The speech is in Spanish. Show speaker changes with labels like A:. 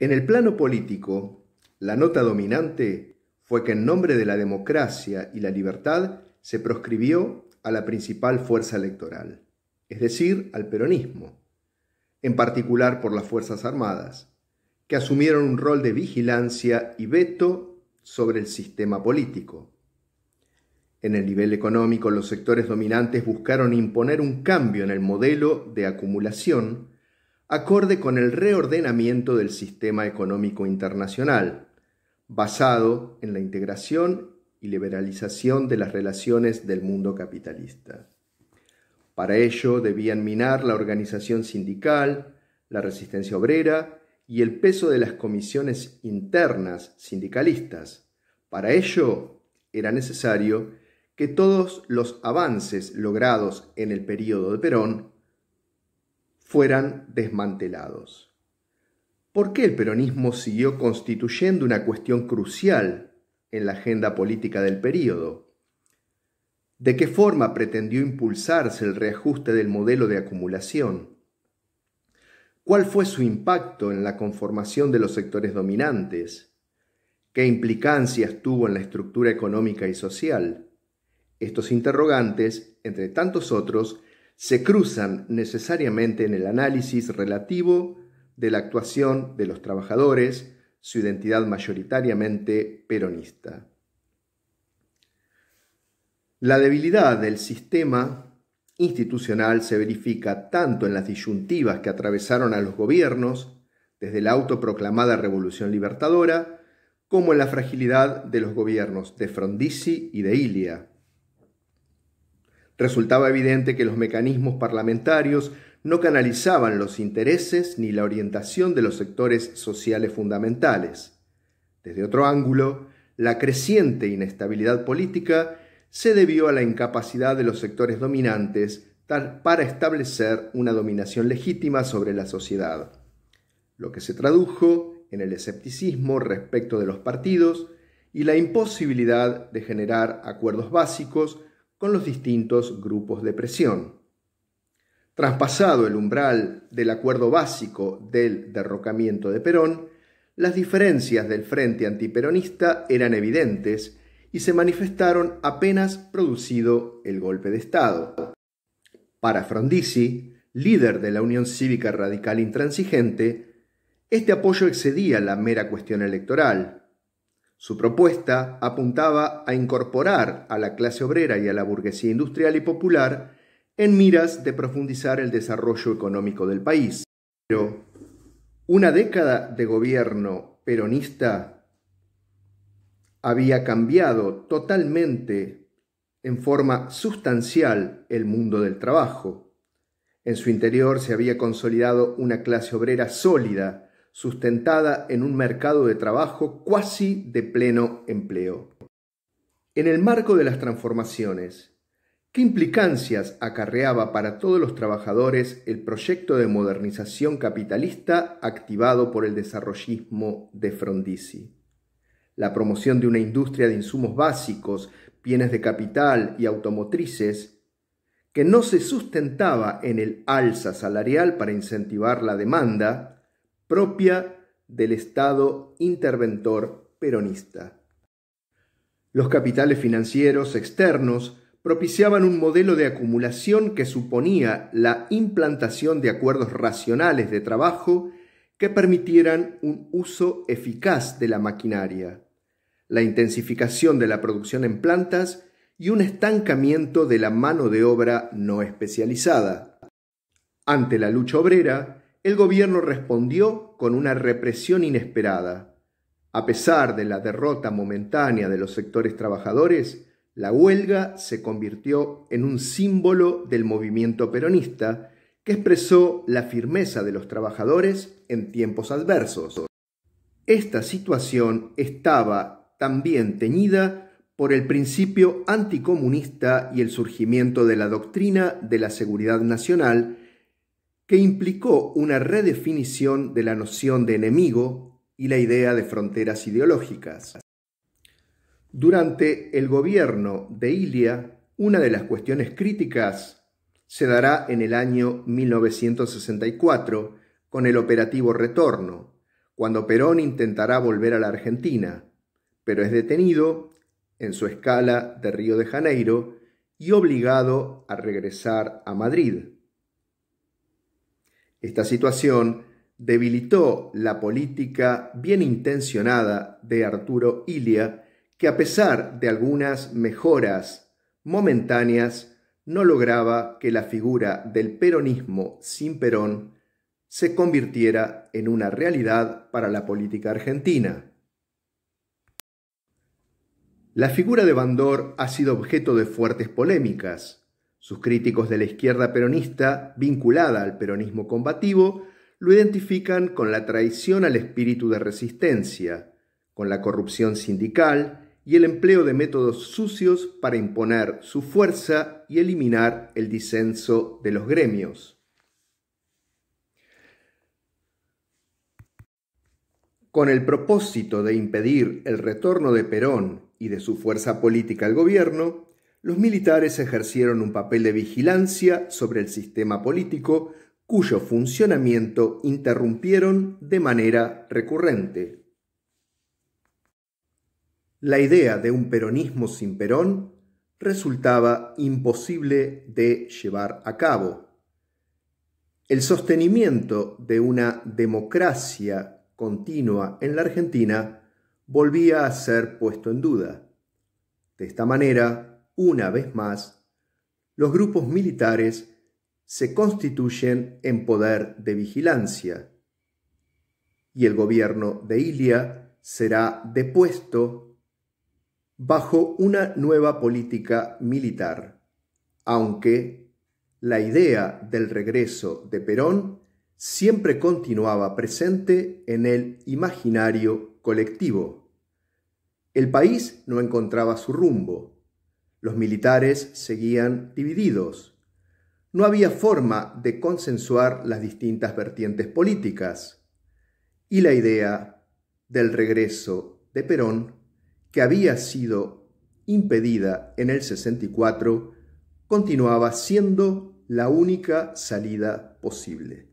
A: En el plano político, la nota dominante fue que en nombre de la democracia y la libertad se proscribió a la principal fuerza electoral, es decir, al peronismo, en particular por las Fuerzas Armadas, que asumieron un rol de vigilancia y veto sobre el sistema político. En el nivel económico, los sectores dominantes buscaron imponer un cambio en el modelo de acumulación acorde con el reordenamiento del sistema económico internacional, basado en la integración y liberalización de las relaciones del mundo capitalista. Para ello debían minar la organización sindical, la resistencia obrera y el peso de las comisiones internas sindicalistas. Para ello era necesario que todos los avances logrados en el período de Perón fueran desmantelados. ¿Por qué el peronismo siguió constituyendo una cuestión crucial en la agenda política del período? ¿De qué forma pretendió impulsarse el reajuste del modelo de acumulación? ¿Cuál fue su impacto en la conformación de los sectores dominantes? ¿Qué implicancias tuvo en la estructura económica y social? Estos interrogantes, entre tantos otros, se cruzan necesariamente en el análisis relativo de la actuación de los trabajadores, su identidad mayoritariamente peronista. La debilidad del sistema institucional se verifica tanto en las disyuntivas que atravesaron a los gobiernos desde la autoproclamada Revolución Libertadora, como en la fragilidad de los gobiernos de Frondizi y de Ilia, Resultaba evidente que los mecanismos parlamentarios no canalizaban los intereses ni la orientación de los sectores sociales fundamentales. Desde otro ángulo, la creciente inestabilidad política se debió a la incapacidad de los sectores dominantes para establecer una dominación legítima sobre la sociedad, lo que se tradujo en el escepticismo respecto de los partidos y la imposibilidad de generar acuerdos básicos con los distintos grupos de presión. Traspasado el umbral del acuerdo básico del derrocamiento de Perón, las diferencias del frente antiperonista eran evidentes y se manifestaron apenas producido el golpe de Estado. Para Frondizi, líder de la Unión Cívica Radical Intransigente, este apoyo excedía la mera cuestión electoral. Su propuesta apuntaba a incorporar a la clase obrera y a la burguesía industrial y popular en miras de profundizar el desarrollo económico del país. Pero una década de gobierno peronista había cambiado totalmente en forma sustancial el mundo del trabajo. En su interior se había consolidado una clase obrera sólida sustentada en un mercado de trabajo cuasi de pleno empleo. En el marco de las transformaciones, ¿qué implicancias acarreaba para todos los trabajadores el proyecto de modernización capitalista activado por el desarrollismo de Frondizi? La promoción de una industria de insumos básicos, bienes de capital y automotrices que no se sustentaba en el alza salarial para incentivar la demanda, propia del Estado interventor peronista. Los capitales financieros externos propiciaban un modelo de acumulación que suponía la implantación de acuerdos racionales de trabajo que permitieran un uso eficaz de la maquinaria, la intensificación de la producción en plantas y un estancamiento de la mano de obra no especializada. Ante la lucha obrera, el gobierno respondió con una represión inesperada. A pesar de la derrota momentánea de los sectores trabajadores, la huelga se convirtió en un símbolo del movimiento peronista que expresó la firmeza de los trabajadores en tiempos adversos. Esta situación estaba también teñida por el principio anticomunista y el surgimiento de la doctrina de la seguridad nacional que implicó una redefinición de la noción de enemigo y la idea de fronteras ideológicas. Durante el gobierno de Ilia, una de las cuestiones críticas se dará en el año 1964 con el operativo Retorno, cuando Perón intentará volver a la Argentina, pero es detenido en su escala de Río de Janeiro y obligado a regresar a Madrid. Esta situación debilitó la política bien intencionada de Arturo Ilia, que a pesar de algunas mejoras momentáneas, no lograba que la figura del peronismo sin Perón se convirtiera en una realidad para la política argentina. La figura de Bandor ha sido objeto de fuertes polémicas. Sus críticos de la izquierda peronista, vinculada al peronismo combativo, lo identifican con la traición al espíritu de resistencia, con la corrupción sindical y el empleo de métodos sucios para imponer su fuerza y eliminar el disenso de los gremios. Con el propósito de impedir el retorno de Perón y de su fuerza política al gobierno, los militares ejercieron un papel de vigilancia sobre el sistema político cuyo funcionamiento interrumpieron de manera recurrente. La idea de un peronismo sin Perón resultaba imposible de llevar a cabo. El sostenimiento de una democracia continua en la Argentina volvía a ser puesto en duda. De esta manera, una vez más, los grupos militares se constituyen en poder de vigilancia y el gobierno de Ilia será depuesto bajo una nueva política militar, aunque la idea del regreso de Perón siempre continuaba presente en el imaginario colectivo. El país no encontraba su rumbo, los militares seguían divididos. No había forma de consensuar las distintas vertientes políticas. Y la idea del regreso de Perón, que había sido impedida en el 64, continuaba siendo la única salida posible.